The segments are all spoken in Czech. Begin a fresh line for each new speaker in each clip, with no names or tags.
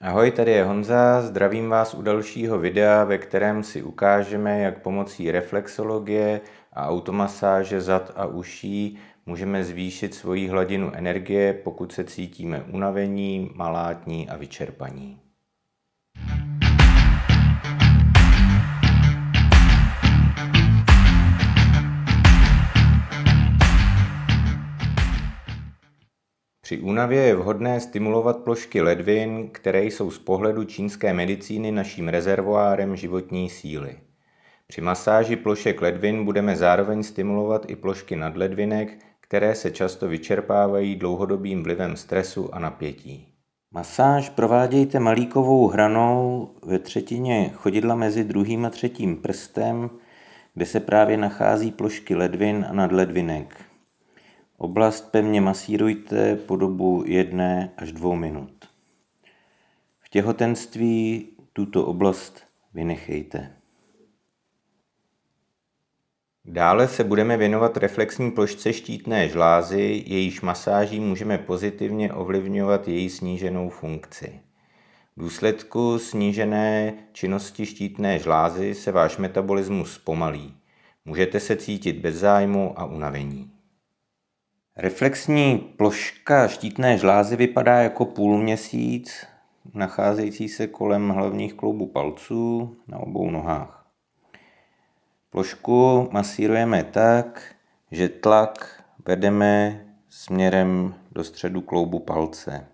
Ahoj, tady je Honza, zdravím vás u dalšího videa, ve kterém si ukážeme, jak pomocí reflexologie a automasáže zad a uší můžeme zvýšit svoji hladinu energie, pokud se cítíme unavení, malátní a vyčerpaní. Při únavě je vhodné stimulovat plošky ledvin, které jsou z pohledu čínské medicíny naším rezervoárem životní síly. Při masáži plošek ledvin budeme zároveň stimulovat i plošky nadledvinek, které se často vyčerpávají dlouhodobým vlivem stresu a napětí. Masáž provádějte malíkovou hranou ve třetině chodidla mezi druhým a třetím prstem, kde se právě nachází plošky ledvin a nadledvinek. Oblast pevně masírujte po dobu 1 až 2 minut. V těhotenství tuto oblast vynechejte. Dále se budeme věnovat reflexní plošce štítné žlázy, jejíž masáží můžeme pozitivně ovlivňovat její sníženou funkci. V důsledku snížené činnosti štítné žlázy se váš metabolismus zpomalí. Můžete se cítit bez zájmu a unavení. Reflexní ploška štítné žlázy vypadá jako půlměsíc, nacházející se kolem hlavních kloubů palců na obou nohách. Plošku masírujeme tak, že tlak vedeme směrem do středu kloubu palce.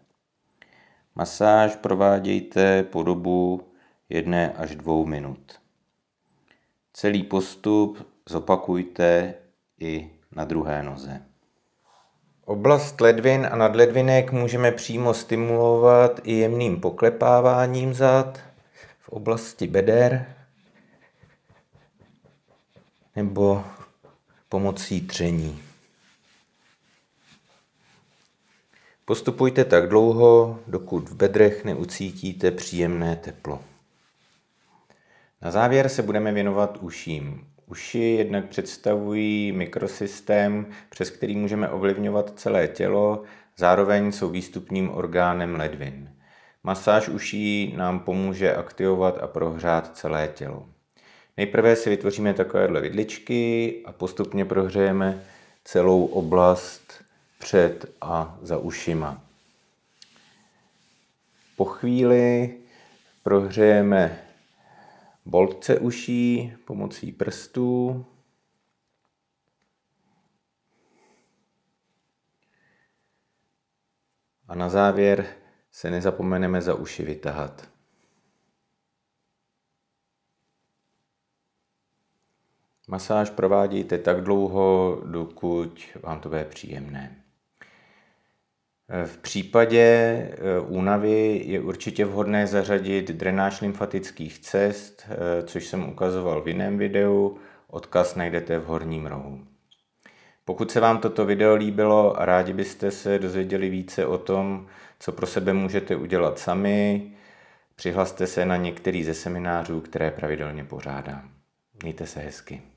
Masáž provádějte po dobu 1 až 2 minut. Celý postup zopakujte i na druhé noze. Oblast ledvin a nadledvinek můžeme přímo stimulovat i jemným poklepáváním zad v oblasti beder nebo pomocí tření. Postupujte tak dlouho, dokud v bedrech neucítíte příjemné teplo. Na závěr se budeme věnovat uším. Uši jednak představují mikrosystém, přes který můžeme ovlivňovat celé tělo, zároveň jsou výstupním orgánem ledvin. Masáž uší nám pomůže aktivovat a prohřát celé tělo. Nejprve si vytvoříme takovéhle vidličky a postupně prohřejeme celou oblast před a za ušima. Po chvíli prohřejeme boltce uší pomocí prstů. A na závěr se nezapomeneme za uši vytahat. Masáž provádějte tak dlouho, dokud vám to bude příjemné. V případě eh, únavy je určitě vhodné zařadit drenáž lymfatických cest, eh, což jsem ukazoval v jiném videu, odkaz najdete v horním rohu. Pokud se vám toto video líbilo a rádi byste se dozvěděli více o tom, co pro sebe můžete udělat sami, přihlaste se na některý ze seminářů, které pravidelně pořádám. Mějte se hezky.